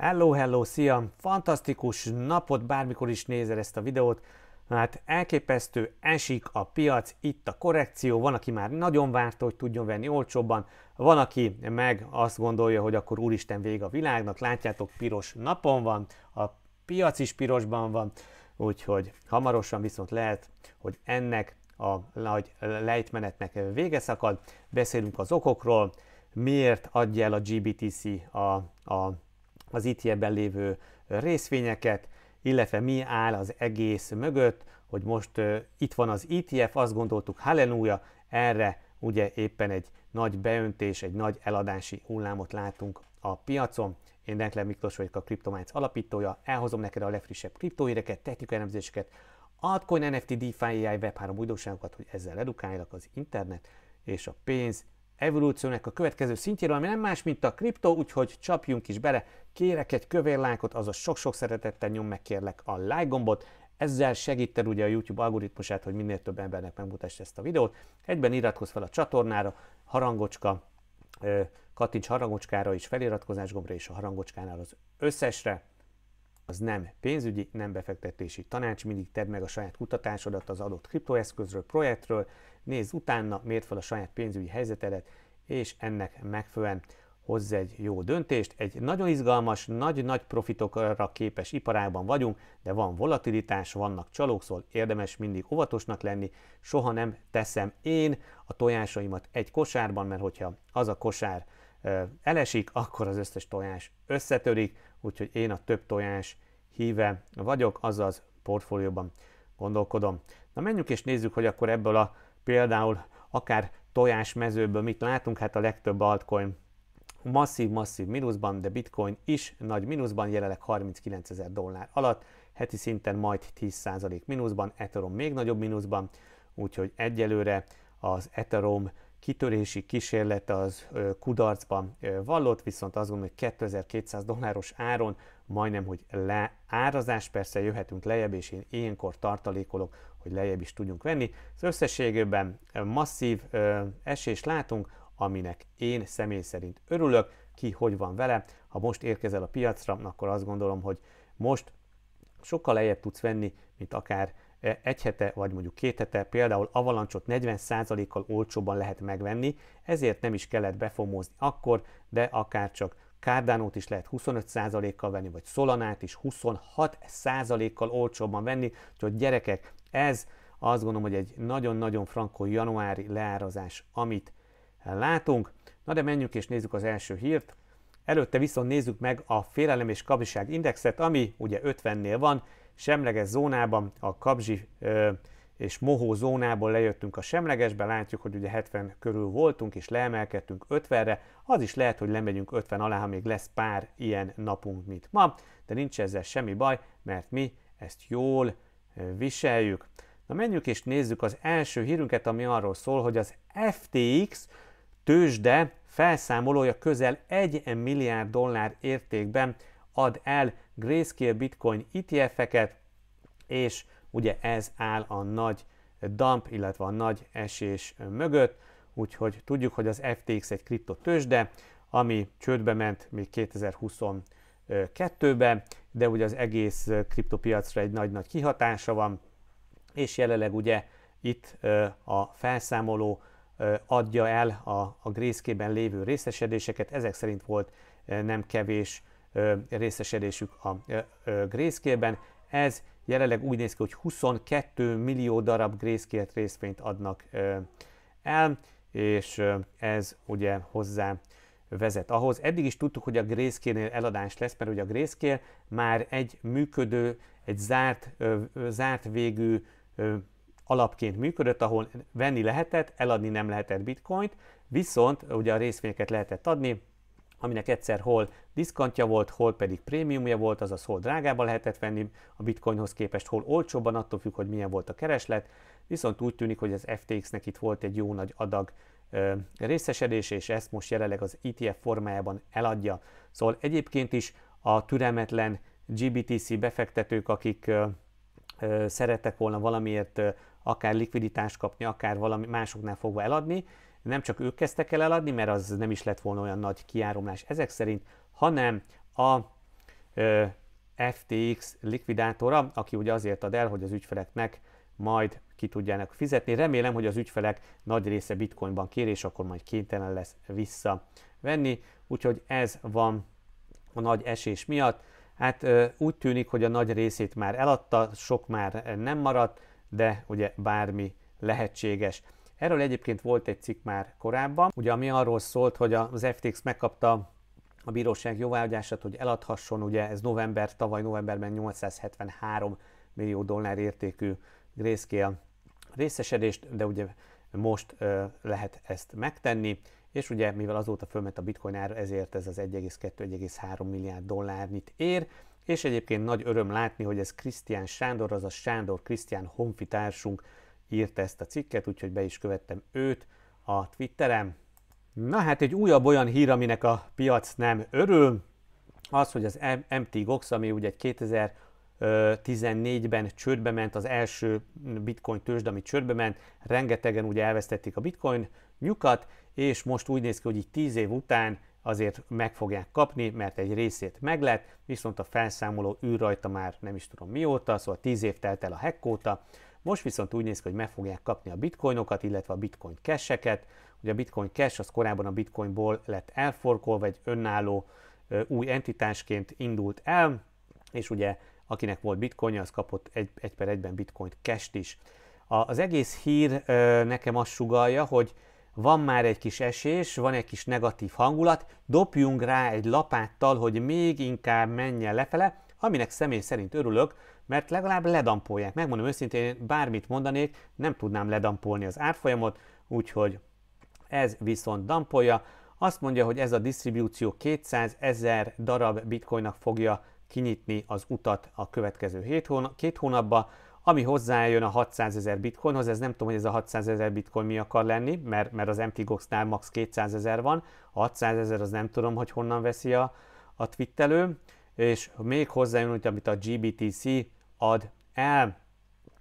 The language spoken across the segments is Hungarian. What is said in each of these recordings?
Hello, hello, szia! Fantasztikus napot, bármikor is nézel ezt a videót. Hát elképesztő, esik a piac, itt a korrekció, van, aki már nagyon várta, hogy tudjon venni olcsóbban, van, aki meg azt gondolja, hogy akkor úristen vég a világnak, látjátok, piros napon van, a piac is pirosban van, úgyhogy hamarosan viszont lehet, hogy ennek a nagy lejtmenetnek vége szakad. Beszélünk az okokról, miért adja el a GBTC a, a az ETF-ben lévő részvényeket, illetve mi áll az egész mögött, hogy most uh, itt van az ETF, azt gondoltuk, halleluja, erre ugye éppen egy nagy beöntés, egy nagy eladási hullámot látunk a piacon. Én Denkler Miklós vagyok a Cryptomines alapítója, elhozom neked a legfrissebb kriptohíreket, technikai elemzéseket, altcoin, NFT, DeFi, AI, Web3 újdonságokat, hogy ezzel edukáljak az internet és a pénz evolúciónak a következő szintjéről, ami nem más, mint a kriptó, úgyhogy csapjunk is bele. Kérek egy kövér lájkot, azaz sok-sok szeretettel nyom meg kérlek a like gombot, ezzel segíted ugye a YouTube algoritmusát, hogy minél több embernek megmutass ezt a videót. Egyben iratkozz fel a csatornára, harangocska, kattints harangocskára is, feliratkozás gombra és a harangocskánál az összesre, az nem pénzügyi, nem befektetési tanács, mindig tedd meg a saját kutatásodat az adott kriptoeszközről, projektről, Nézz utána, mérd fel a saját pénzügyi helyzetedet, és ennek megfelelően hozz egy jó döntést. Egy nagyon izgalmas, nagy-nagy profitokra képes iparágban vagyunk, de van volatilitás, vannak csalók, szóval érdemes mindig óvatosnak lenni. Soha nem teszem én a tojásaimat egy kosárban, mert hogyha az a kosár elesik, akkor az összes tojás összetörik, úgyhogy én a több tojás híve vagyok, azaz portfólióban gondolkodom. Na menjünk és nézzük, hogy akkor ebből a például akár tojásmezőből mit látunk, hát a legtöbb altcoin masszív-masszív mínuszban, de bitcoin is nagy mínuszban, jelenleg 39 ezer dollár alatt, heti szinten majd 10% mínuszban, Ethereum még nagyobb mínuszban, úgyhogy egyelőre az Ethereum kitörési kísérlet az kudarcban vallott, viszont azt gondolom, hogy 2200 dolláros áron majdnem, hogy leárazás, persze jöhetünk lejjebb, és én ilyenkor tartalékolok hogy lejjebb is tudjunk venni. Az összességében masszív esést látunk, aminek én személy szerint örülök, ki hogy van vele. Ha most érkezel a piacra, akkor azt gondolom, hogy most sokkal lejjebb tudsz venni, mint akár egy hete, vagy mondjuk két hete, például avalancsot 40%-kal olcsóban lehet megvenni, ezért nem is kellett befomózni akkor, de akár csak Kárdánót is lehet 25%-kal venni, vagy Szolanát is 26%-kal olcsóbban venni, úgyhogy gyerekek, ez azt gondolom, hogy egy nagyon-nagyon frankó januári leárazás, amit látunk. Na de menjünk és nézzük az első hírt. Előtte viszont nézzük meg a félelem és kapzsiság indexet, ami ugye 50-nél van, semleges zónában, a kapzsi ö, és mohó zónából lejöttünk a semlegesbe, látjuk, hogy ugye 70 körül voltunk, és leemelkedtünk 50-re, az is lehet, hogy lemegyünk 50 alá, ha még lesz pár ilyen napunk, mint ma, de nincs ezzel semmi baj, mert mi ezt jól viseljük. Na menjünk és nézzük az első hírünket, ami arról szól, hogy az FTX tőzsde felszámolója közel 1 milliárd dollár értékben ad el Grayscale Bitcoin ETF-eket, és ugye ez áll a nagy dump, illetve a nagy esés mögött, úgyhogy tudjuk, hogy az FTX egy kriptotőzsde, ami csődbe ment még 2022-ben, de ugye az egész kriptopiacra egy nagy-nagy kihatása van, és jelenleg ugye itt a felszámoló adja el a, a grayscale lévő részesedéseket, ezek szerint volt nem kevés részesedésük a grészkében. Ez jelenleg úgy néz ki, hogy 22 millió darab grészkért részvényt adnak el, és ez ugye hozzá vezet ahhoz. Eddig is tudtuk, hogy a grayscale eladás lesz, mert ugye a Grayscale már egy működő, egy zárt, zárt végű alapként működött, ahol venni lehetett, eladni nem lehetett bitcoint, viszont ugye a részvényeket lehetett adni, aminek egyszer hol diszkantja volt, hol pedig prémiumja volt, azaz hol drágában lehetett venni a bitcoinhoz képest, hol olcsóban, attól függ, hogy milyen volt a kereslet, viszont úgy tűnik, hogy az FTX-nek itt volt egy jó nagy adag részesedés és ezt most jelenleg az ETF formájában eladja. Szóval egyébként is a türelmetlen GBTC befektetők, akik szerettek volna valamiért akár likviditást kapni, akár valami másoknál fogva eladni, nem csak ők kezdtek el eladni, mert az nem is lett volna olyan nagy kiáramlás ezek szerint, hanem a FTX likvidátora, aki ugye azért ad el, hogy az ügyfeleknek majd ki tudjának fizetni. Remélem, hogy az ügyfelek nagy része bitcoinban kér, és akkor majd kénytelen lesz visszavenni. Úgyhogy ez van a nagy esés miatt. Hát úgy tűnik, hogy a nagy részét már eladta, sok már nem maradt, de ugye bármi lehetséges. Erről egyébként volt egy cikk már korábban, ugye ami arról szólt, hogy az FTX megkapta a bíróság jóváhagyását, hogy eladhasson, ugye ez november, tavaly novemberben 873 millió dollár értékű Grayscale részesedést, de ugye most ö, lehet ezt megtenni, és ugye mivel azóta fölment a bitcoin ára, ezért ez az 1,2-1,3 milliárd dollárnyit ér, és egyébként nagy öröm látni, hogy ez Krisztián Sándor, azaz Sándor Krisztián honfitársunk írta ezt a cikket, úgyhogy be is követtem őt a Twitterem. Na hát egy újabb olyan hír, aminek a piac nem örül, az, hogy az MT Gox, ami ugye egy 2000 14-ben csődbe ment az első bitcoin tőzsd, ami csődbe ment, rengetegen ugye elvesztették a bitcoin nyukat, és most úgy néz ki, hogy így 10 év után azért meg fogják kapni, mert egy részét meglett, viszont a felszámoló űr rajta már nem is tudom mióta, szóval 10 év telt el a hack óta, most viszont úgy néz ki, hogy meg fogják kapni a bitcoinokat, illetve a bitcoin cash-eket. Ugye a bitcoin cash az korábban a bitcoinból lett elforkolva, egy önálló új entitásként indult el, és ugye akinek volt bitcoinja, az kapott egy, egy per egyben bitcoint cash is. A, az egész hír ö, nekem azt sugalja, hogy van már egy kis esés, van egy kis negatív hangulat, dobjunk rá egy lapáttal, hogy még inkább menjen lefele, aminek személy szerint örülök, mert legalább ledampolják. Megmondom őszintén, bármit mondanék, nem tudnám ledampolni az árfolyamot, úgyhogy ez viszont dampolja. Azt mondja, hogy ez a disztribúció 200 ezer darab bitcoinnak fogja kinyitni az utat a következő hét hónap, két hónapba, ami hozzájön a 600 ezer bitcoinhoz, ez nem tudom, hogy ez a 600 ezer bitcoin mi akar lenni, mert, mert az MTGOX-nál max 200 ezer van, a 600 ezer az nem tudom, hogy honnan veszi a, a twittelő, és még hozzájön, hogy amit a GBTC ad el,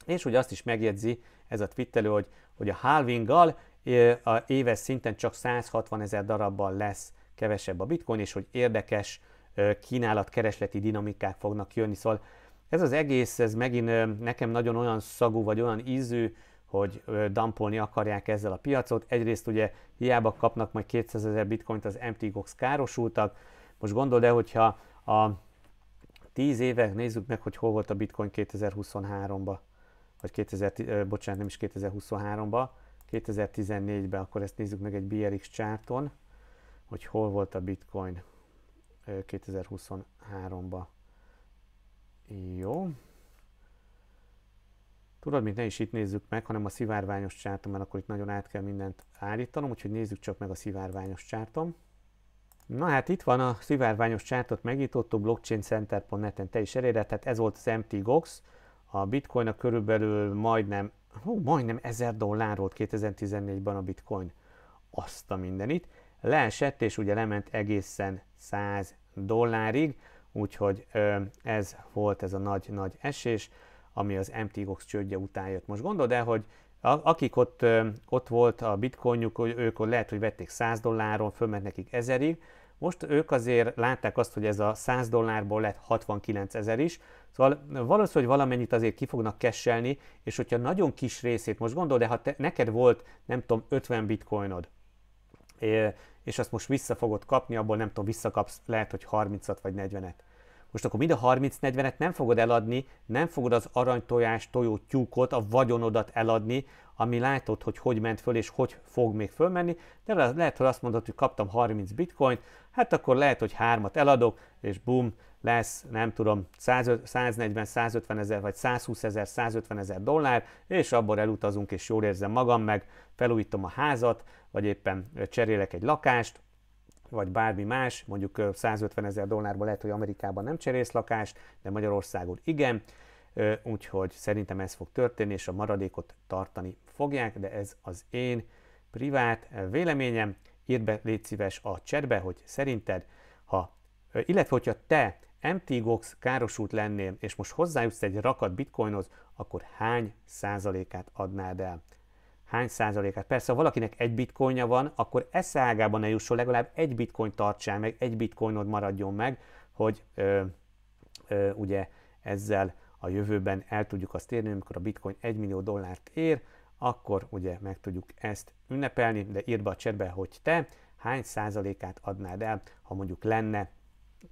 és ugye azt is megjegyzi ez a twittelő, hogy, hogy a halvinggal a éves szinten csak 160 ezer darabban lesz kevesebb a bitcoin, és hogy érdekes kínálat-keresleti dinamikák fognak jönni. Szóval ez az egész, ez megint nekem nagyon olyan szagú, vagy olyan ízű, hogy dampolni akarják ezzel a piacot. Egyrészt ugye hiába kapnak majd 200 ezer bitcoint az MTGOX károsultak. Most gondold el, hogyha a 10 éve, nézzük meg, hogy hol volt a bitcoin 2023-ba, vagy 2000, bocsánat, nem is 2023-ba, 2014-ben, akkor ezt nézzük meg egy BRX csárton, hogy hol volt a bitcoin. 2023-ba. Jó. Tudod, mint ne is itt nézzük meg, hanem a szivárványos csártom, mert akkor itt nagyon át kell mindent állítanom, úgyhogy nézzük csak meg a szivárványos csártom. Na hát itt van a szivárványos csártot megnyitottuk blockchaincenter.net-en te is eléred, tehát ez volt az MT Gox, a bitcoin a körülbelül majdnem, hú, majdnem 1000 dollár volt 2014-ben a bitcoin, azt a mindenit, leesett és ugye lement egészen 100 dollárig, úgyhogy ez volt ez a nagy-nagy esés, ami az MTGOX csődje után jött. Most gondold el, hogy akik ott, ott volt a bitcoinjuk, ők lehet, hogy vették 100 dolláron, fölment nekik 1000-ig, most ők azért látták azt, hogy ez a 100 dollárból lett 69 ezer is, szóval valószínű, hogy valamennyit azért ki fognak kesselni, és hogyha nagyon kis részét, most gondold, de ha te, neked volt, nem tudom, 50 bitcoinod, és azt most vissza fogod kapni, abból nem tudom, visszakapsz lehet, hogy 30-at vagy 40-et. Most akkor mind a 30-40-et nem fogod eladni, nem fogod az aranytojás tojó tyúkot, a vagyonodat eladni, ami látod, hogy hogy ment föl és hogy fog még fölmenni, de lehet, hogy azt mondod, hogy kaptam 30 bitcoint, hát akkor lehet, hogy hármat eladok, és bum, lesz, nem tudom, 140-150 ezer, vagy 120 ezer, 150 ezer dollár, és abból elutazunk, és jól érzem magam meg, felújítom a házat, vagy éppen cserélek egy lakást, vagy bármi más, mondjuk 150 ezer dollárban lehet, hogy Amerikában nem cserélsz lakást, de Magyarországon igen, úgyhogy szerintem ez fog történni, és a maradékot tartani fogják, de ez az én privát véleményem. Írd be, légy szíves a csetbe, hogy szerinted, ha, illetve hogyha te MTGOX károsult lennél, és most hozzájutsz egy rakat bitcoinhoz, akkor hány százalékát adnád el? Hány százalékát? Persze, ha valakinek egy bitcoinja van, akkor eszeágában ne jusson, legalább egy bitcoin tartsál meg, egy bitcoinod maradjon meg, hogy ö, ö, ugye ezzel a jövőben el tudjuk azt érni, amikor a bitcoin 1 millió dollárt ér, akkor ugye meg tudjuk ezt ünnepelni, de írd be a csetbe, hogy te hány százalékát adnád el, ha mondjuk lenne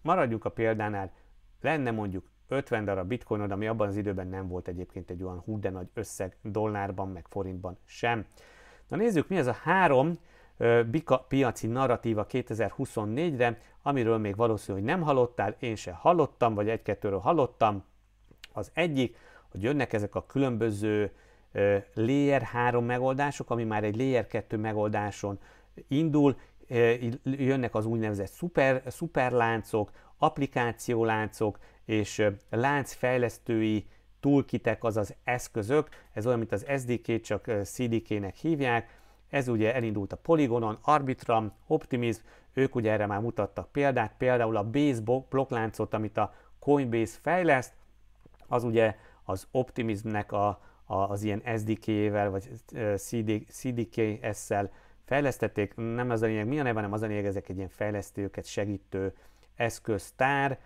maradjuk a példánál, lenne mondjuk 50 darab bitcoinod, ami abban az időben nem volt egyébként egy olyan hú de nagy összeg dollárban, meg forintban sem. Na nézzük, mi ez a három ö, bika piaci narratíva 2024-re, amiről még valószínű, hogy nem hallottál, én se hallottam, vagy egy-kettőről hallottam. Az egyik, hogy jönnek ezek a különböző ö, Layer 3 megoldások, ami már egy Layer 2 megoldáson indul, jönnek az úgynevezett szuper, szuperláncok, applikációláncok és láncfejlesztői toolkitek, azaz eszközök, ez olyan, mint az SDK, csak CDK-nek hívják, ez ugye elindult a Polygonon, Arbitrum, Optimism, ők ugye erre már mutattak példát, például a Base blokkláncot, amit a Coinbase fejleszt, az ugye az Optimismnek a, a, az ilyen SDK-vel vagy CD, CDK-szel fejlesztették, nem az a lényeg, mi a neve, hanem az a lényeg, ezek egy ilyen fejlesztőket segítő eszköztár,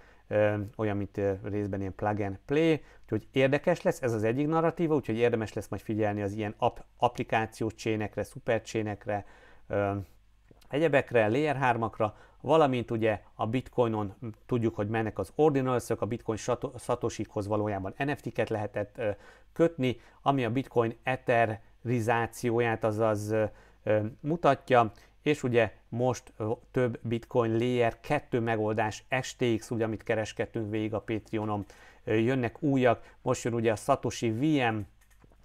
olyan, mint részben ilyen plug and play, úgyhogy érdekes lesz, ez az egyik narratíva, úgyhogy érdemes lesz majd figyelni az ilyen app, applikációs csénekre, csénekre, egyebekre, layer 3-akra, valamint ugye a bitcoinon tudjuk, hogy mennek az ordinals a bitcoin szatosikhoz valójában NFT-ket lehetett kötni, ami a bitcoin eterizációját, azaz mutatja, és ugye most több Bitcoin Layer 2 megoldás STX, ugye, amit kereskedtünk végig a Patreonon, jönnek újak, most jön ugye a Satoshi VM,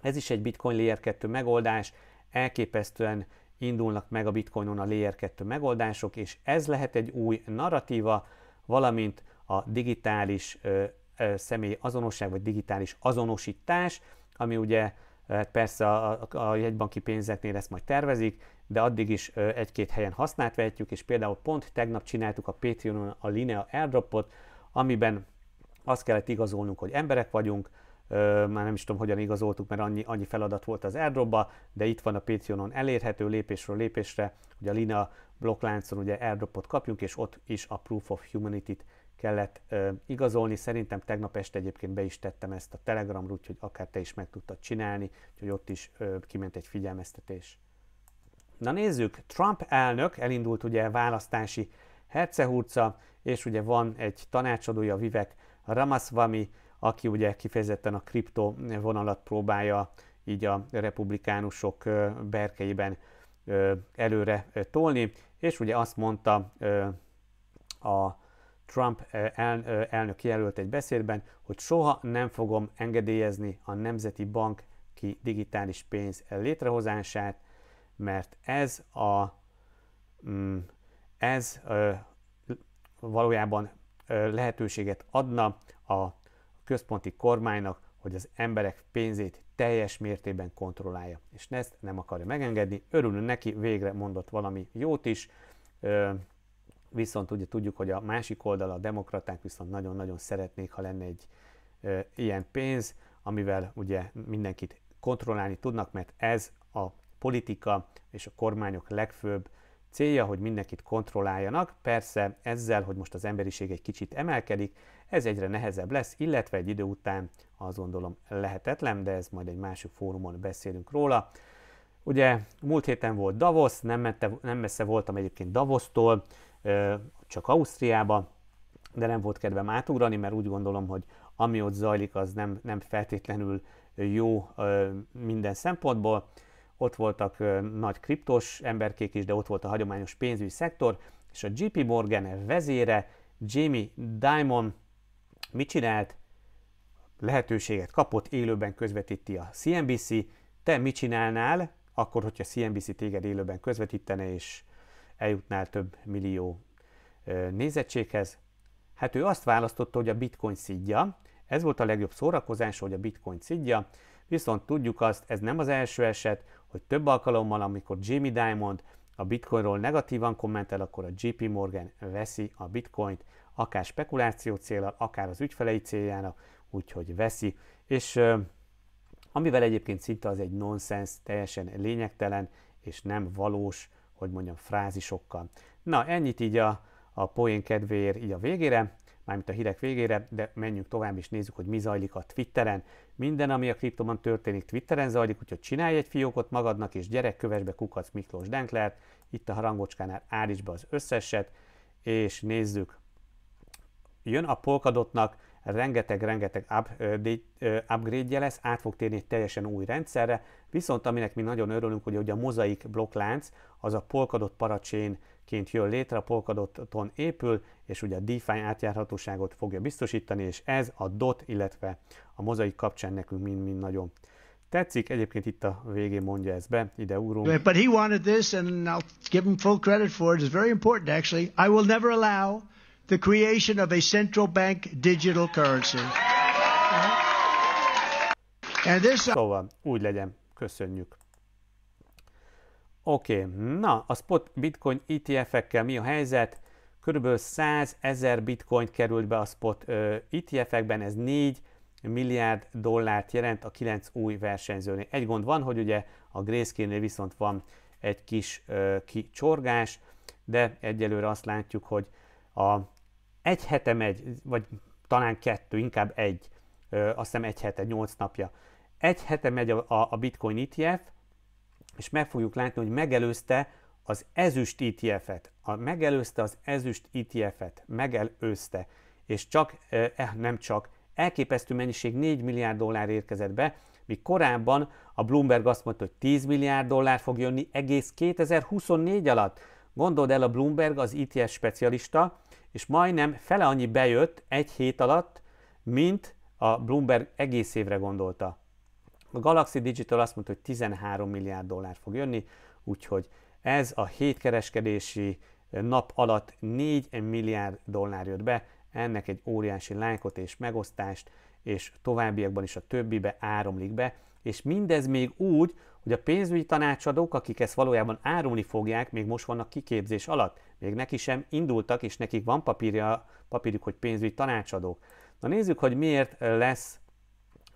ez is egy Bitcoin Layer 2 megoldás, elképesztően indulnak meg a Bitcoinon a Layer 2 megoldások, és ez lehet egy új narratíva, valamint a digitális ö, ö, személy azonosság, vagy digitális azonosítás, ami ugye Hát persze a, a, a jegybanki pénzeknél ezt majd tervezik, de addig is egy-két helyen használt vehetjük, és például pont tegnap csináltuk a Patreonon a Linea airdropot, amiben azt kellett igazolnunk, hogy emberek vagyunk, már nem is tudom, hogyan igazoltuk, mert annyi, annyi feladat volt az airdropba, de itt van a Patreonon elérhető lépésről lépésre, hogy a Linea blokkláncon ugye airdropot kapjunk, és ott is a Proof of Humanity-t kellett ö, igazolni. Szerintem tegnap este egyébként be is tettem ezt a Telegramra, úgyhogy akár te is meg tudtad csinálni, úgyhogy ott is ö, kiment egy figyelmeztetés. Na nézzük, Trump elnök, elindult ugye választási hercehurca, és ugye van egy tanácsadója, Vivek Ramaswamy, aki ugye kifejezetten a kripto vonalat próbálja így a republikánusok berkeiben előre tolni, és ugye azt mondta a Trump el, elnök jelölt egy beszédben, hogy soha nem fogom engedélyezni a Nemzeti Bank ki digitális pénz létrehozását, mert ez a mm, ez valójában lehetőséget adna a központi kormánynak, hogy az emberek pénzét teljes mértékben kontrollálja. És ezt nem akarja megengedni. Örülünk neki, végre mondott valami jót is. Viszont ugye tudjuk, hogy a másik oldal, a demokraták viszont nagyon-nagyon szeretnék, ha lenne egy ö, ilyen pénz, amivel ugye mindenkit kontrollálni tudnak, mert ez a politika és a kormányok legfőbb célja, hogy mindenkit kontrolláljanak. Persze ezzel, hogy most az emberiség egy kicsit emelkedik, ez egyre nehezebb lesz, illetve egy idő után azt gondolom lehetetlen, de ez majd egy másik fórumon beszélünk róla. Ugye múlt héten volt Davos, nem, mette, nem messze voltam egyébként Davosztól, csak Ausztriába, de nem volt kedvem átugrani, mert úgy gondolom, hogy ami ott zajlik, az nem, nem feltétlenül jó minden szempontból. Ott voltak nagy kriptos emberkék is, de ott volt a hagyományos pénzügyi szektor, és a JP Morgan vezére, Jamie Dimon mit csinált? Lehetőséget kapott, élőben közvetíti a CNBC. Te mit csinálnál, akkor, hogyha CNBC téged élőben közvetítene, és eljutnál több millió nézettséghez. Hát ő azt választotta, hogy a bitcoin szidja. Ez volt a legjobb szórakozás, hogy a bitcoin szidja. Viszont tudjuk azt, ez nem az első eset, hogy több alkalommal, amikor Jimmy Diamond a bitcoinról negatívan kommentel, akkor a JP Morgan veszi a bitcoint, akár spekuláció célra, akár az ügyfelei céljának, úgyhogy veszi. És amivel egyébként szinte az egy nonsens, teljesen lényegtelen és nem valós hogy mondjam, frázisokkal. Na, ennyit így a, a poén kedvéért így a végére, mármint a hírek végére, de menjünk tovább és nézzük, hogy mi zajlik a Twitteren. Minden, ami a kriptoban történik, Twitteren zajlik, úgyhogy csinálj egy fiókot magadnak, és gyerek, kövess be kukac Miklós Denklert, itt a harangocskánál állíts be az összeset, és nézzük. Jön a Polkadotnak rengeteg-rengeteg upgrade-je lesz, át fog térni egy teljesen új rendszerre, viszont aminek mi nagyon örülünk, hogy ugye a mozaik blokklánc az a Polkadot paracsénként jön létre, a Polkadoton épül, és ugye a DeFi átjárhatóságot fogja biztosítani, és ez a DOT, illetve a mozaik kapcsán nekünk mind-mind nagyon Tetszik, egyébként itt a végén mondja ezt be, ide úrunk. But he wanted this, and I'll give him full credit for it. It's very important, actually. I will never allow the creation of a central bank digital currency. And this... Uh, szóval, úgy legyen. Köszönjük. Oké, okay. na, a spot bitcoin ETF-ekkel mi a helyzet? Körülbelül 100 ezer bitcoin került be a spot ETF-ekben, ez 4 milliárd dollárt jelent a 9 új versenyzőnél. Egy gond van, hogy ugye a grayscale viszont van egy kis ö, kicsorgás, de egyelőre azt látjuk, hogy a egy hete megy, vagy talán kettő, inkább egy, ö, azt hiszem egy hete, nyolc napja. Egy hete megy a, a, a Bitcoin ETF, és meg fogjuk látni, hogy megelőzte az ezüst ETF-et. A, megelőzte az ezüst ETF-et, megelőzte. És csak, ö, e, nem csak, elképesztő mennyiség 4 milliárd dollár érkezett be, míg korábban a Bloomberg azt mondta, hogy 10 milliárd dollár fog jönni egész 2024 alatt. Gondold el, a Bloomberg az ITS specialista, és majdnem fele annyi bejött egy hét alatt, mint a Bloomberg egész évre gondolta. A Galaxy Digital azt mondta, hogy 13 milliárd dollár fog jönni, úgyhogy ez a hétkereskedési nap alatt 4 milliárd dollár jött be, ennek egy óriási lájkot és megosztást, és továbbiakban is a többibe áramlik be, és mindez még úgy, hogy a pénzügyi tanácsadók, akik ezt valójában árulni fogják, még most vannak kiképzés alatt, még neki sem indultak, és nekik van papírja, papírjuk, hogy pénzügyi tanácsadók. Na nézzük, hogy miért lesz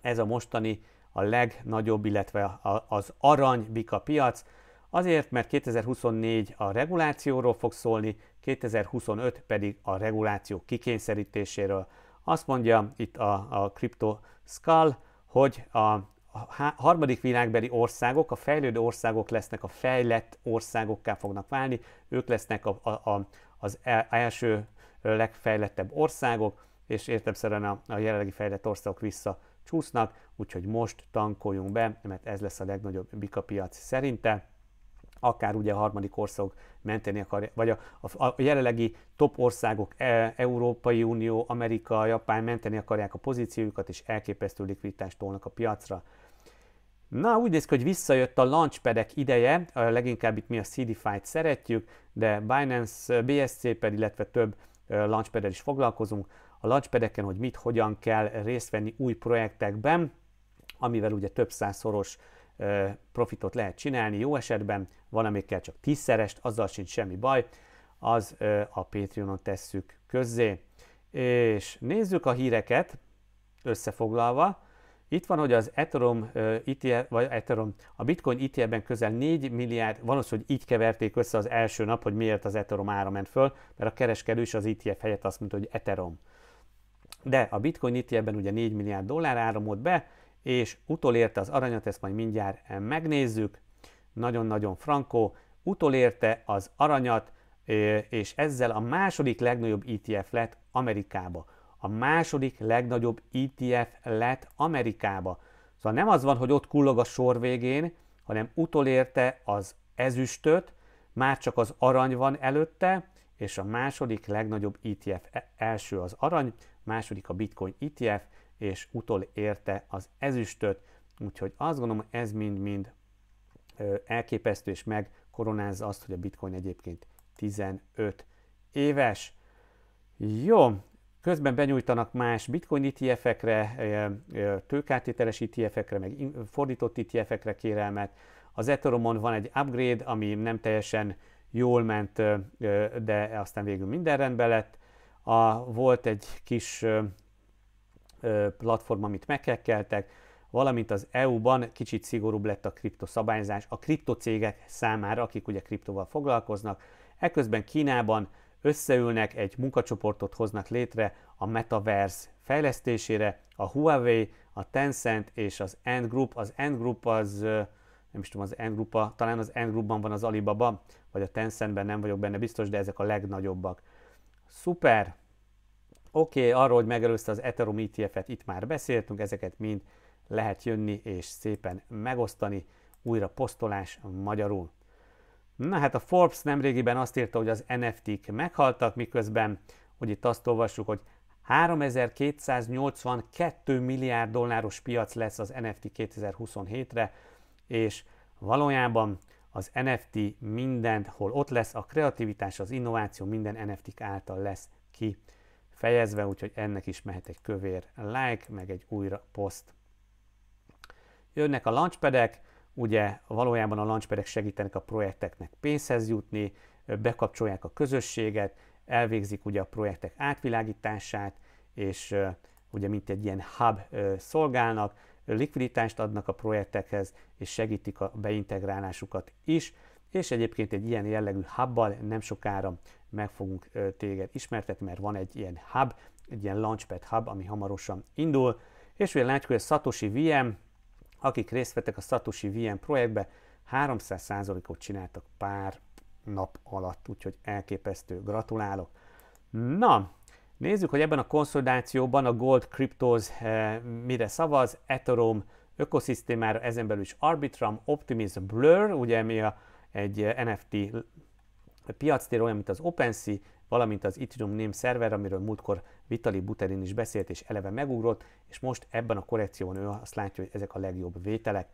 ez a mostani a legnagyobb, illetve az arany bika piac. Azért, mert 2024 a regulációról fog szólni, 2025 pedig a reguláció kikényszerítéséről. Azt mondja itt a, a Crypto Skull, hogy a a harmadik világbeli országok, a fejlődő országok lesznek, a fejlett országokká fognak válni, ők lesznek a, a, a, az e- első legfejlettebb országok, és értemszerűen a, a jelenlegi fejlett országok visszacsúsznak, úgyhogy most tankoljunk be, mert ez lesz a legnagyobb bikapiac szerinte. akár ugye a harmadik országok menteni akarja, vagy a, a, a jelenlegi top országok, e, Európai Unió, Amerika, Japán menteni akarják a pozíciójukat, és elképesztő likviditást tolnak a piacra. Na, úgy néz ki, hogy visszajött a launchpadek ideje, leginkább itt mi a cd t szeretjük, de Binance, eh, BSC pedig, illetve több eh, launchpad is foglalkozunk. A launchpadeken, hogy mit, hogyan kell részt venni új projektekben, amivel ugye több százszoros eh, profitot lehet csinálni jó esetben, van, amikkel csak tízszerest, azzal sincs semmi baj, az a Patreonon tesszük közzé. És nézzük a híreket összefoglalva. Itt van, hogy az Ethereum, ETF, vagy Ethereum, a Bitcoin ETF-ben közel 4 milliárd, valószínűleg így keverték össze az első nap, hogy miért az Ethereum ára ment föl, mert a kereskedő is az ETF helyett azt mondta, hogy Ethereum. De a Bitcoin ETF-ben ugye 4 milliárd dollár áramolt be, és utolérte az aranyat, ezt majd mindjárt eh, megnézzük, nagyon-nagyon frankó, utolérte az aranyat, eh, és ezzel a második legnagyobb ETF lett Amerikába a második legnagyobb ETF lett Amerikába. Szóval nem az van, hogy ott kullog a sor végén, hanem utolérte az ezüstöt, már csak az arany van előtte, és a második legnagyobb ETF e, első az arany, második a bitcoin ETF, és utolérte az ezüstöt, úgyhogy azt gondolom, ez mind-mind elképesztő, és megkoronázza azt, hogy a bitcoin egyébként 15 éves. Jó, Közben benyújtanak más bitcoin ETF-ekre, tőkátételes ETF-ekre, meg fordított ETF-ekre kérelmet. Az ethereum van egy upgrade, ami nem teljesen jól ment, de aztán végül minden rendben lett. A, volt egy kis platform, amit megkekkeltek, valamint az EU-ban kicsit szigorúbb lett a kriptoszabályozás a kriptocégek számára, akik ugye kriptoval foglalkoznak. Ekközben Kínában összeülnek, egy munkacsoportot hoznak létre a Metaverse fejlesztésére, a Huawei, a Tencent és az Ant Group. Az Ant Group az, nem is tudom, az Ant Group, talán az Ant Groupban van az Alibaba, vagy a Tencentben nem vagyok benne biztos, de ezek a legnagyobbak. Szuper! Oké, okay, arról, hogy megelőzte az Ethereum ETF-et, itt már beszéltünk, ezeket mind lehet jönni és szépen megosztani. Újra posztolás magyarul. Na hát a Forbes nemrégiben azt írta, hogy az NFT-k meghaltak, miközben, hogy itt azt olvassuk, hogy 3282 milliárd dolláros piac lesz az NFT 2027-re, és valójában az NFT mindenhol ott lesz, a kreativitás, az innováció minden NFT-k által lesz ki fejezve, úgyhogy ennek is mehet egy kövér like, meg egy újra poszt. Jönnek a launchpadek, Ugye valójában a launchpadek segítenek a projekteknek pénzhez jutni, bekapcsolják a közösséget, elvégzik ugye a projektek átvilágítását, és ugye mint egy ilyen hub szolgálnak, likviditást adnak a projektekhez, és segítik a beintegrálásukat is, és egyébként egy ilyen jellegű hubbal nem sokára meg fogunk téged ismertetni, mert van egy ilyen hub, egy ilyen Launchpad hub, ami hamarosan indul, és ugye látjuk, hogy a Satoshi VM akik részt vettek a Satoshi VM projektbe, 300%-ot csináltak pár nap alatt, úgyhogy elképesztő. Gratulálok! Na, nézzük, hogy ebben a konszolidációban a Gold Cryptos eh, mire szavaz, Ethereum ökoszisztémára, ezen belül is Arbitrum, Optimism, Blur, ugye mi a, egy NFT piactér olyan, mint az OpenSea, valamint az Ethereum Name szerver, amiről múltkor Vitali Buterin is beszélt, és eleve megugrott, és most ebben a korrekcióban ő azt látja, hogy ezek a legjobb vételek.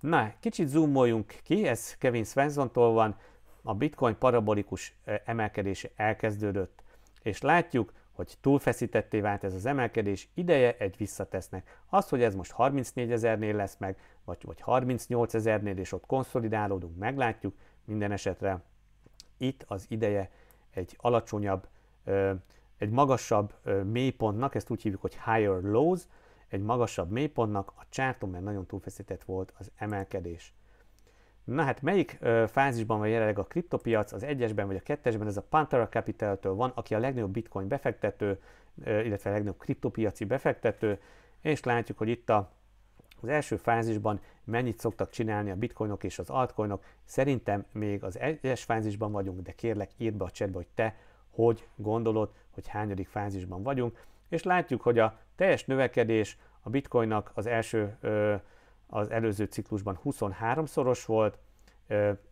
Na, kicsit zoomoljunk ki, ez Kevin Svensontól van, a bitcoin parabolikus emelkedése elkezdődött, és látjuk, hogy túlfeszítetté vált ez az emelkedés, ideje egy visszatesznek. Az, hogy ez most 34 ezernél lesz meg, vagy, vagy 38 ezernél, és ott konszolidálódunk, meglátjuk, minden esetre itt az ideje egy alacsonyabb ö, egy magasabb mélypontnak, ezt úgy hívjuk, hogy higher lows, egy magasabb mélypontnak a csárton, mert nagyon túlfeszített volt az emelkedés. Na hát melyik ö, fázisban van jelenleg a kriptopiac, az egyesben vagy a kettesben, ez a Pantera Capital-től van, aki a legnagyobb bitcoin befektető, ö, illetve a legnagyobb kriptopiaci befektető, és látjuk, hogy itt a, az első fázisban mennyit szoktak csinálni a bitcoinok és az altcoinok. Szerintem még az egyes fázisban vagyunk, de kérlek írd be a csetbe, hogy te hogy gondolod, hogy hányadik fázisban vagyunk, és látjuk, hogy a teljes növekedés a bitcoinnak az első, az előző ciklusban 23-szoros volt,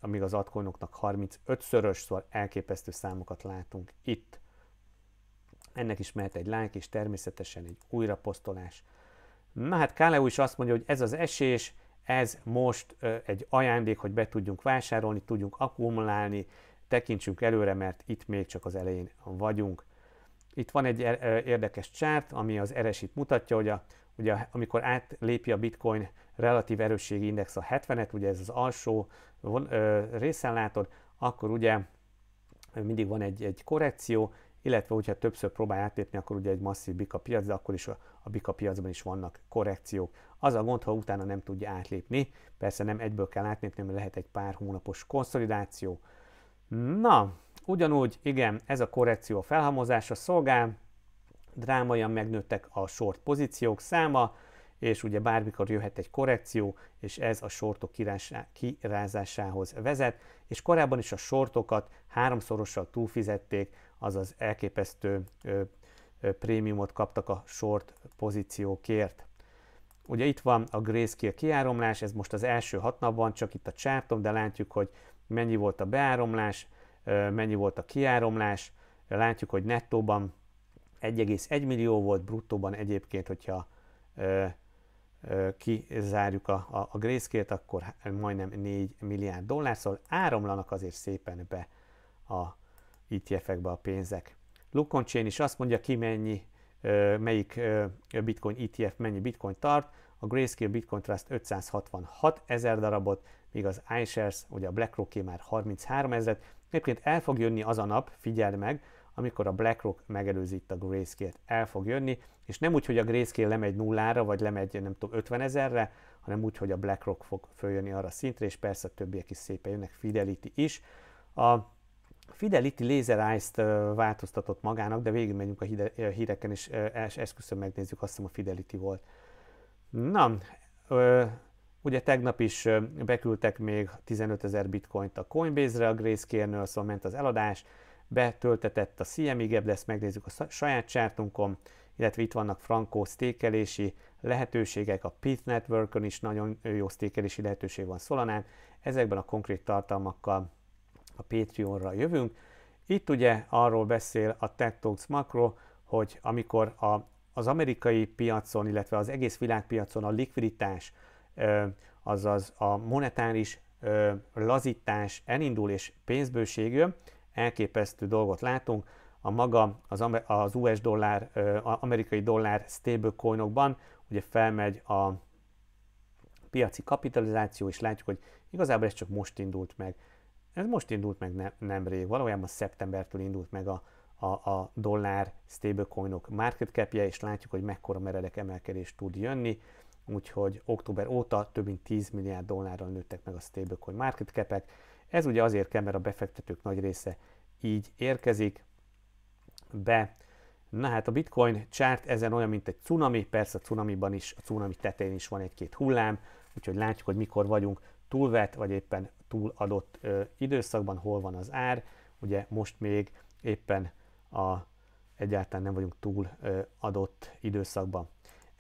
amíg az altcoinoknak 35-szörös, szóval elképesztő számokat látunk itt. Ennek is mehet egy like, és természetesen egy újraposztolás. Na hát Káleu is azt mondja, hogy ez az esés, ez most egy ajándék, hogy be tudjunk vásárolni, tudjunk akkumulálni, tekintsünk előre, mert itt még csak az elején vagyunk. Itt van egy eh, eh, érdekes csárt, ami az eresít mutatja, hogy a, ugye, amikor átlépi a bitcoin relatív erősségi index a 70-et, ugye ez az alsó von, ö, eh, részen látod, akkor ugye mindig van egy, egy korrekció, illetve hogyha többször próbál átlépni, akkor ugye egy masszív bika piac, de akkor is a, a bika piacban is vannak korrekciók. Az a gond, ha utána nem tudja átlépni, persze nem egyből kell átlépni, mert lehet egy pár hónapos konszolidáció, Na, ugyanúgy, igen, ez a korrekció felhamozása szolgál, drámaian megnőttek a short pozíciók száma, és ugye bármikor jöhet egy korrekció, és ez a sortok kirázásához vezet, és korábban is a sortokat háromszorossal túlfizették, azaz elképesztő ö, ö, prémiumot kaptak a short pozíciókért. Ugye itt van a grayscale kiáromlás, ez most az első hat napban, csak itt a csártom, de látjuk, hogy mennyi volt a beáramlás, mennyi volt a kiáramlás. Látjuk, hogy nettóban 1,1 millió volt, bruttóban egyébként, hogyha kizárjuk a, a, a grayscale akkor majdnem 4 milliárd dollár, szóval áramlanak azért szépen be a ETF-ekbe a pénzek. Lukoncsén is azt mondja ki mennyi, melyik bitcoin ETF mennyi bitcoin tart, a Grayscale Bitcoin Trust 566 ezer darabot, míg az iShares, ugye a BlackRocké már 33 ezeret. Egyébként el fog jönni az a nap, figyeld meg, amikor a BlackRock megelőzi itt a Grayscale-t. El fog jönni, és nem úgy, hogy a Grayscale lemegy nullára, vagy lemegy nem tudom 50 ezerre, hanem úgy, hogy a BlackRock fog följönni arra a szintre, és persze a többiek is szépen jönnek, Fidelity is. A Fidelity Laser Eyes-t változtatott magának, de megyünk a híreken, és esküszöm megnézzük, azt hiszem a Fidelity volt. Na, Ugye tegnap is beküldtek még 15 ezer bitcoint a Coinbase-re a Grayscale-nől, szóval ment az eladás, betöltetett a CME lesz megnézzük a saját csártunkon, illetve itt vannak frankó sztékelési lehetőségek, a Pit Networkön is nagyon jó sztékelési lehetőség van Solanán, ezekben a konkrét tartalmakkal a Patreonra jövünk. Itt ugye arról beszél a Tech Talks Macro, hogy amikor a, az amerikai piacon, illetve az egész világpiacon a likviditás azaz a monetáris lazítás elindul és pénzbőség jön, elképesztő dolgot látunk. A maga az, US dollár, amerikai dollár stablecoinokban ugye felmegy a piaci kapitalizáció, és látjuk, hogy igazából ez csak most indult meg. Ez most indult meg ne, nemrég, valójában szeptembertől indult meg a, a, a dollár stablecoinok market cap és látjuk, hogy mekkora meredek emelkedés tud jönni úgyhogy október óta több mint 10 milliárd dollárral nőttek meg a stablecoin market cap-ek. Ez ugye azért kell, mert a befektetők nagy része így érkezik be. Na hát a bitcoin chart ezen olyan, mint egy cunami, persze a cunamiban is, a cunami tetején is van egy-két hullám, úgyhogy látjuk, hogy mikor vagyunk túlvet, vagy éppen túladott ö, időszakban, hol van az ár. Ugye most még éppen a, egyáltalán nem vagyunk túl ö, adott időszakban.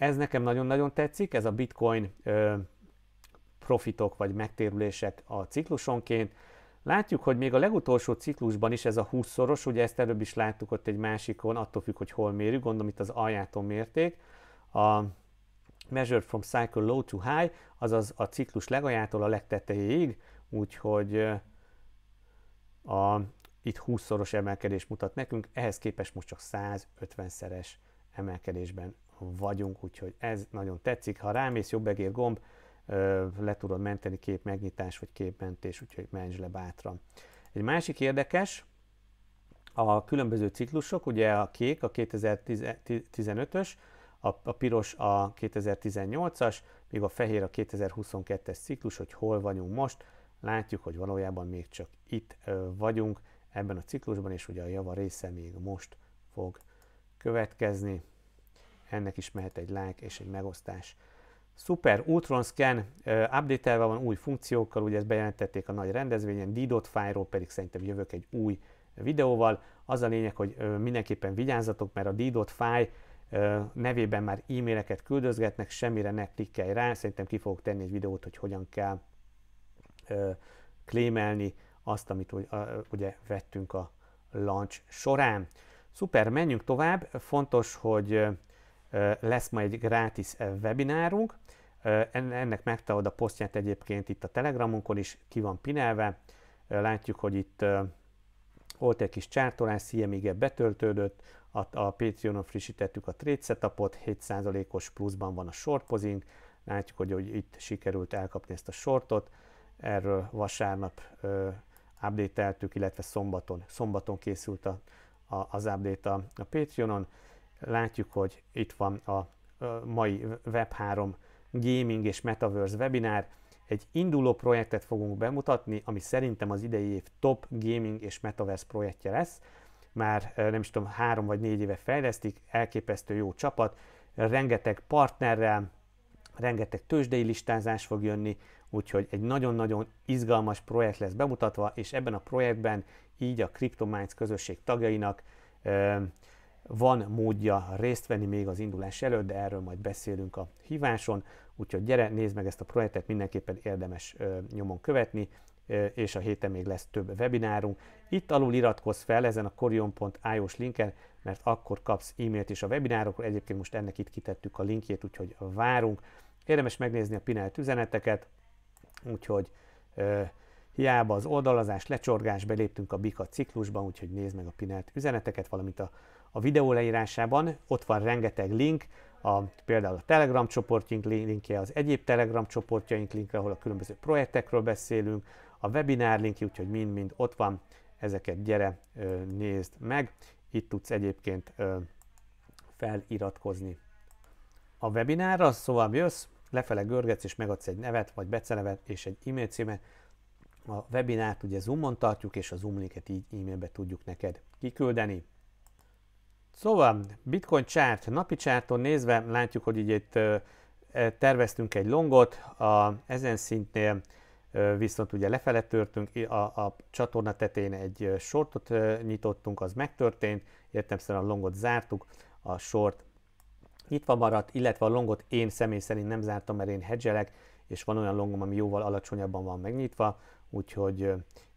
Ez nekem nagyon-nagyon tetszik, ez a bitcoin profitok vagy megtérülések a ciklusonként. Látjuk, hogy még a legutolsó ciklusban is ez a 20-szoros, ugye ezt előbb is láttuk ott egy másikon, attól függ, hogy hol mérjük, gondolom itt az aljátom mérték. A Measured from Cycle Low to High, azaz a ciklus legaljától a legtetejéig, úgyhogy a, itt 20-szoros emelkedés mutat nekünk, ehhez képest most csak 150-szeres emelkedésben vagyunk, úgyhogy ez nagyon tetszik. Ha rámész jobb egér gomb, le tudod menteni kép megnyitás vagy képmentés, úgyhogy menj le bátran. Egy másik érdekes, a különböző ciklusok, ugye a kék a 2015-ös, a, a piros a 2018-as, míg a fehér a 2022-es ciklus, hogy hol vagyunk most. Látjuk, hogy valójában még csak itt vagyunk ebben a ciklusban, és ugye a java része még most fog következni ennek is mehet egy like és egy megosztás. Super, Ultron Scan update van új funkciókkal, ugye ezt bejelentették a nagy rendezvényen, Didot fájról pedig szerintem jövök egy új videóval. Az a lényeg, hogy mindenképpen vigyázzatok, mert a Didot fáj nevében már e-maileket küldözgetnek, semmire ne klikkelj rá, szerintem ki fogok tenni egy videót, hogy hogyan kell klémelni azt, amit ugye vettünk a launch során. Szuper, menjünk tovább, fontos, hogy lesz majd egy grátis webinárunk, ennek megtalálod a posztját egyébként itt a Telegramunkon is, ki van pinelve. Látjuk, hogy itt volt egy kis csártolás, még betöltődött, a, a Patreonon frissítettük a trade setupot, 7%-os pluszban van a short posing, látjuk, hogy, hogy itt sikerült elkapni ezt a shortot, erről vasárnap update-eltük, illetve szombaton, szombaton készült a, a, az update a, a Patreonon, látjuk, hogy itt van a mai Web3 Gaming és Metaverse webinár. Egy induló projektet fogunk bemutatni, ami szerintem az idei év top gaming és Metaverse projektje lesz. Már nem is tudom, három vagy négy éve fejlesztik, elképesztő jó csapat, rengeteg partnerrel, rengeteg tőzsdei listázás fog jönni, úgyhogy egy nagyon-nagyon izgalmas projekt lesz bemutatva, és ebben a projektben így a CryptoMinds közösség tagjainak van módja részt venni még az indulás előtt, de erről majd beszélünk a híváson, úgyhogy gyere, nézd meg ezt a projektet, mindenképpen érdemes nyomon követni, és a héten még lesz több webinárunk. Itt alul iratkozz fel ezen a korion.io-s linken, mert akkor kapsz e-mailt is a webinárokról, egyébként most ennek itt kitettük a linkjét, úgyhogy várunk. Érdemes megnézni a pinelt üzeneteket, úgyhogy hiába az oldalazás, lecsorgás, beléptünk a Bika ciklusban, úgyhogy nézd meg a pinelt üzeneteket, valamint a a videó leírásában ott van rengeteg link, a, például a Telegram csoportjaink linkje, az egyéb Telegram csoportjaink linkje, ahol a különböző projektekről beszélünk, a webinár linkje, úgyhogy mind-mind ott van, ezeket gyere, nézd meg, itt tudsz egyébként feliratkozni. A webinárra szóval jössz, lefele görgetsz és megadsz egy nevet, vagy becenevet és egy e-mail címet. A webinárt ugye Zoomon tartjuk, és a Zoom linket így e-mailbe tudjuk neked kiküldeni. Szóval, bitcoin chart, napi csárton nézve látjuk, hogy így itt e, terveztünk egy longot, a, ezen szintnél viszont ugye lefele törtünk, a, a csatorna tetén egy shortot nyitottunk, az megtörtént, szerint a longot zártuk, a short nyitva maradt, illetve a longot én személy szerint nem zártam, mert én hedgelek, és van olyan longom, ami jóval alacsonyabban van megnyitva, úgyhogy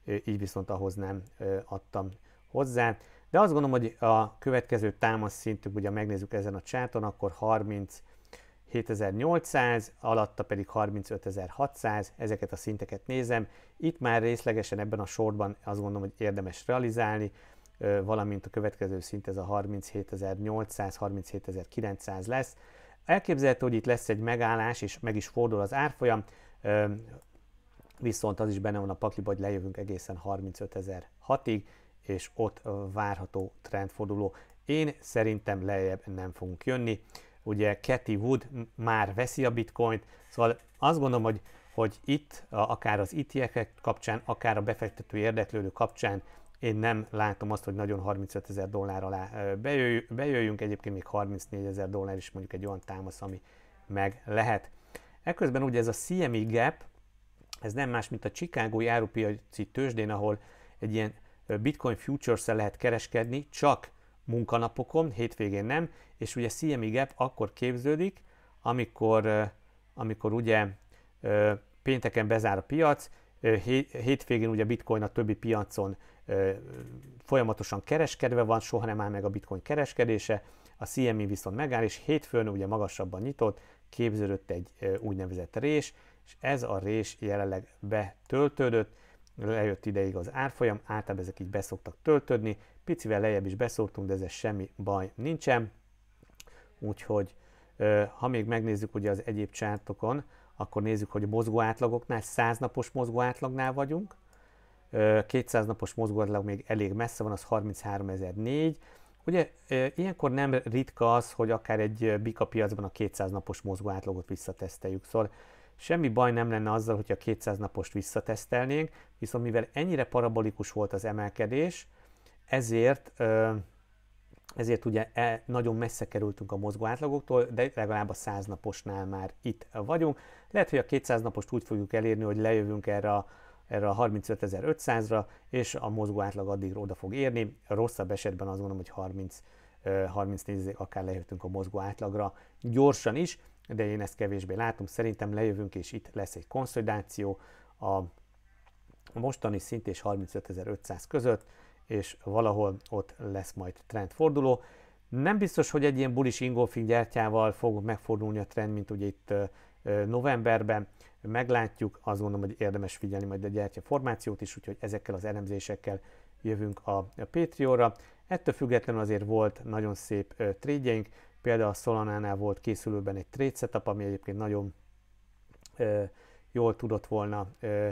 így viszont ahhoz nem adtam hozzá. De azt gondolom, hogy a következő támasz szintük, ugye megnézzük ezen a csáton, akkor 37800, alatta pedig 35600, ezeket a szinteket nézem. Itt már részlegesen ebben a sorban azt gondolom, hogy érdemes realizálni, valamint a következő szint ez a 37800, 37900 lesz. Elképzelhető, hogy itt lesz egy megállás, és meg is fordul az árfolyam, viszont az is benne van a pakliba, hogy lejövünk egészen 35.006-ig, és ott várható trendforduló. Én szerintem lejjebb nem fogunk jönni. Ugye Keti Wood már veszi a bitcoint, szóval azt gondolom, hogy, hogy itt, akár az ETF kapcsán, akár a befektető érdeklődő kapcsán én nem látom azt, hogy nagyon 35 ezer dollár alá bejöjjünk, egyébként még 34 ezer dollár is mondjuk egy olyan támasz, ami meg lehet. Ekközben ugye ez a CME Gap, ez nem más, mint a Chicagói árupiaci tőzsdén, ahol egy ilyen Bitcoin futures-el lehet kereskedni, csak munkanapokon, hétvégén nem, és ugye CME Gap akkor képződik, amikor, amikor ugye pénteken bezár a piac, hétvégén ugye bitcoin a többi piacon folyamatosan kereskedve van, soha nem áll meg a bitcoin kereskedése, a CME viszont megáll, és hétfőn ugye magasabban nyitott, képződött egy úgynevezett rés, és ez a rés jelenleg betöltődött, lejött ideig az árfolyam, általában ezek így beszoktak töltödni. picivel lejjebb is beszóltunk, de ez semmi baj nincsen. Úgyhogy ha még megnézzük ugye az egyéb csártokon, akkor nézzük, hogy a mozgó átlagoknál 100 napos mozgó átlagnál vagyunk, 200 napos mozgó átlag még elég messze van, az 33.004, Ugye ilyenkor nem ritka az, hogy akár egy bika piacban a 200 napos mozgó átlagot visszateszteljük, szóval Semmi baj nem lenne azzal, hogyha 200 napost visszatesztelnénk, viszont mivel ennyire parabolikus volt az emelkedés, ezért ezért ugye e, nagyon messze kerültünk a mozgó átlagoktól, de legalább a 100 naposnál már itt vagyunk. Lehet, hogy a 200 napost úgy fogjuk elérni, hogy lejövünk erre a, erre a 35.500-ra, és a mozgó átlag addig oda fog érni. Rosszabb esetben azt gondolom, hogy 30 34 akár lejöttünk a mozgó átlagra gyorsan is, de én ezt kevésbé látom. Szerintem lejövünk, és itt lesz egy konszolidáció a mostani szint és 35.500 között, és valahol ott lesz majd trendforduló. Nem biztos, hogy egy ilyen bullish ingolfing gyertyával fog megfordulni a trend, mint ugye itt novemberben. Meglátjuk, azt gondolom, hogy érdemes figyelni majd a gyertya formációt is, úgyhogy ezekkel az elemzésekkel jövünk a Patreonra. Ettől függetlenül azért volt nagyon szép trédjeink, Például a nál volt készülőben egy trade setup, ami egyébként nagyon ö, jól tudott volna ö,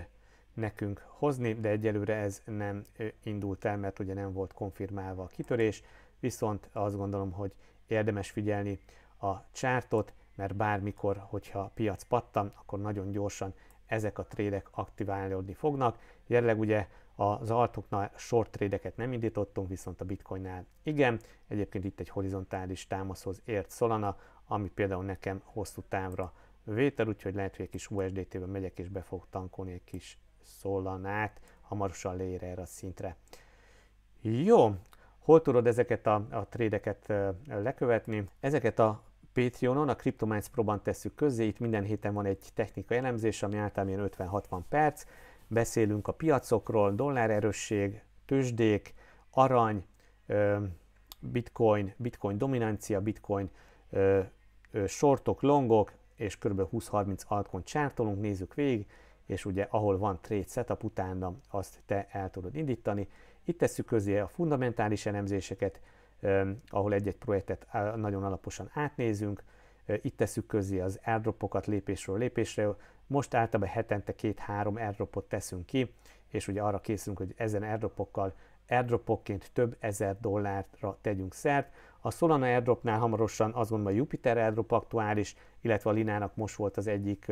nekünk hozni, de egyelőre ez nem ö, indult el, mert ugye nem volt konfirmálva a kitörés, viszont azt gondolom, hogy érdemes figyelni a csártot, mert bármikor, hogyha a piac pattan, akkor nagyon gyorsan ezek a trédek aktiválódni fognak. Jelenleg ugye az altoknál short trade-eket nem indítottunk, viszont a bitcoinnál igen. Egyébként itt egy horizontális támaszhoz ért Solana, ami például nekem hosszú távra vétel, úgyhogy lehet, hogy egy kis USDT-ben megyek és be fog tankolni egy kis Solanát, hamarosan leér erre a szintre. Jó, hol tudod ezeket a, a trédeket lekövetni? Ezeket a Patreonon, a CryptoMines Proban tesszük közzé, itt minden héten van egy technika elemzés, ami általában 50-60 perc, beszélünk a piacokról, dollár erősség, tőzsdék, arany, bitcoin, bitcoin dominancia, bitcoin sortok, longok, és kb. 20-30 altcoin csártolunk, nézzük végig, és ugye ahol van trade setup utána, azt te el tudod indítani. Itt tesszük közé a fundamentális elemzéseket, ahol egy-egy projektet nagyon alaposan átnézünk, itt tesszük közé az airdropokat lépésről lépésre, most általában hetente két-három airdropot teszünk ki, és ugye arra készülünk, hogy ezen airdropokkal airdropokként több ezer dollárra tegyünk szert. A Solana airdropnál hamarosan azt gondolom a Jupiter airdrop aktuális, illetve a Linának most volt az egyik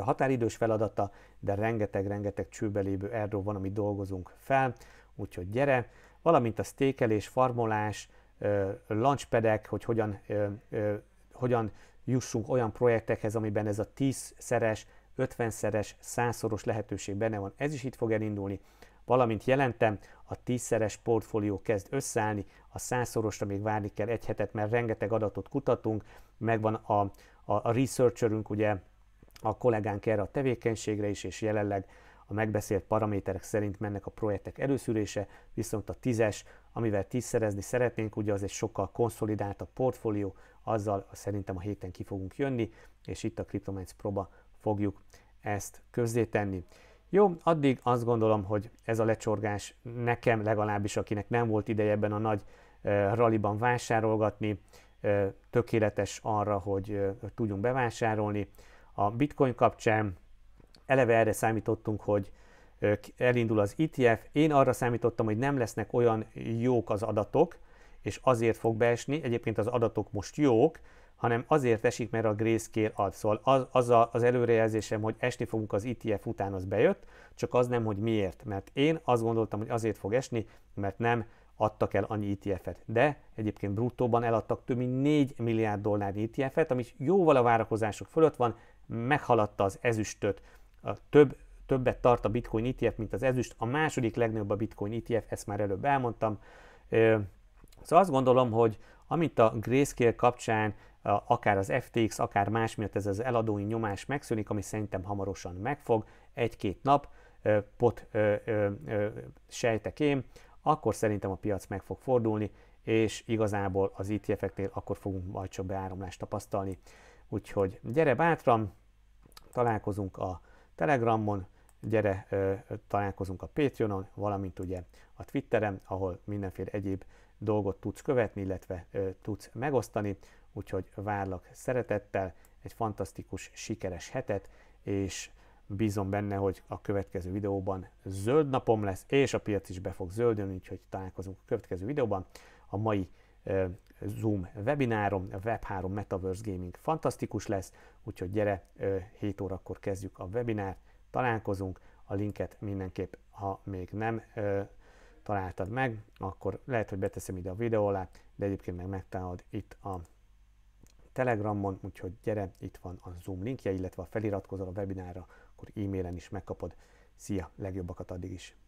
határidős feladata, de rengeteg-rengeteg lévő airdrop van, amit dolgozunk fel, úgyhogy gyere, valamint a stékelés, farmolás, launchpadek, hogy hogyan, hogyan jussunk olyan projektekhez, amiben ez a 10-szeres, 50-szeres, 100-szoros lehetőség benne van. Ez is itt fog elindulni. Valamint jelentem, a 10-szeres portfólió kezd összeállni, a 100-szorosra még várni kell egy hetet, mert rengeteg adatot kutatunk, megvan a, a, a researcherünk, ugye a kollégánk erre a tevékenységre is, és jelenleg a megbeszélt paraméterek szerint mennek a projektek előszűrése, viszont a tízes, amivel tízszerezni szeretnénk, ugye az egy sokkal konszolidáltabb portfólió, azzal szerintem a héten ki fogunk jönni, és itt a CryptoMines Proba fogjuk ezt közzétenni. Jó, addig azt gondolom, hogy ez a lecsorgás nekem legalábbis, akinek nem volt ideje ebben a nagy rallyban raliban vásárolgatni, tökéletes arra, hogy tudjunk bevásárolni. A bitcoin kapcsán eleve erre számítottunk, hogy elindul az ETF, én arra számítottam, hogy nem lesznek olyan jók az adatok, és azért fog beesni, egyébként az adatok most jók, hanem azért esik, mert a grayscale ad. Szóval az, az, a, az előrejelzésem, hogy esni fogunk az ETF után, az bejött, csak az nem, hogy miért. Mert én azt gondoltam, hogy azért fog esni, mert nem adtak el annyi ETF-et. De egyébként bruttóban eladtak több mint 4 milliárd dollár ETF-et, ami jóval a várakozások fölött van, meghaladta az ezüstöt, a több, többet tart a bitcoin ETF, mint az ezüst. A második legnagyobb a bitcoin ETF, ezt már előbb elmondtam. Szóval azt gondolom, hogy amint a Grayscale kapcsán akár az FTX, akár más miatt ez az eladói nyomás megszűnik, ami szerintem hamarosan megfog, egy-két nap, pot ö, ö, ö, sejtek én, akkor szerintem a piac meg fog fordulni, és igazából az ETF-eknél akkor fogunk majd csak beáramlást tapasztalni. Úgyhogy gyere bátran, találkozunk a Telegramon, gyere, találkozunk a Patreonon, valamint ugye a Twitteren, ahol mindenféle egyéb dolgot tudsz követni, illetve tudsz megosztani, úgyhogy várlak szeretettel, egy fantasztikus, sikeres hetet, és bízom benne, hogy a következő videóban zöld napom lesz, és a piac is be fog zöldön, úgyhogy találkozunk a következő videóban. A mai Zoom webinárom, a Web3 Metaverse Gaming fantasztikus lesz, úgyhogy gyere, 7 órakor kezdjük a webinárt, találkozunk, a linket mindenképp, ha még nem találtad meg, akkor lehet, hogy beteszem ide a videó alá, de egyébként meg megtalálod itt a Telegramon, úgyhogy gyere, itt van a Zoom linkje, illetve ha feliratkozol a webinárra, akkor e-mailen is megkapod. Szia, legjobbakat addig is!